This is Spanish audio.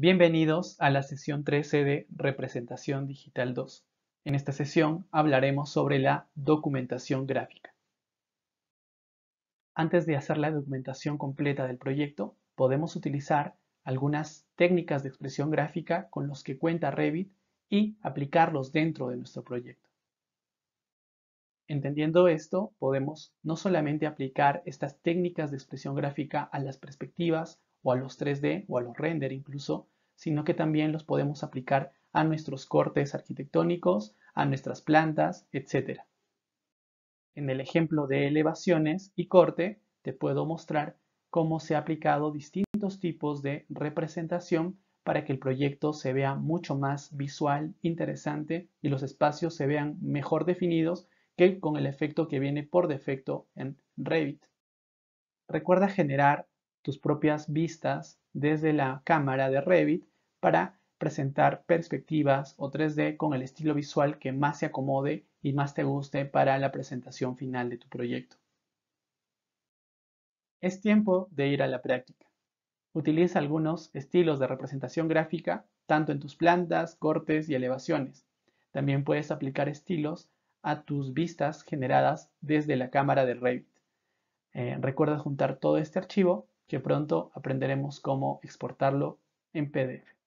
Bienvenidos a la sesión 13 de Representación Digital 2. En esta sesión hablaremos sobre la documentación gráfica. Antes de hacer la documentación completa del proyecto, podemos utilizar algunas técnicas de expresión gráfica con los que cuenta Revit y aplicarlos dentro de nuestro proyecto. Entendiendo esto, podemos no solamente aplicar estas técnicas de expresión gráfica a las perspectivas, o a los 3D o a los render incluso, sino que también los podemos aplicar a nuestros cortes arquitectónicos, a nuestras plantas, etc. En el ejemplo de elevaciones y corte, te puedo mostrar cómo se ha aplicado distintos tipos de representación para que el proyecto se vea mucho más visual, interesante y los espacios se vean mejor definidos que con el efecto que viene por defecto en Revit. Recuerda generar tus propias vistas desde la cámara de Revit para presentar perspectivas o 3D con el estilo visual que más se acomode y más te guste para la presentación final de tu proyecto. Es tiempo de ir a la práctica. Utiliza algunos estilos de representación gráfica tanto en tus plantas, cortes y elevaciones. También puedes aplicar estilos a tus vistas generadas desde la cámara de Revit. Eh, recuerda juntar todo este archivo que pronto aprenderemos cómo exportarlo en PDF.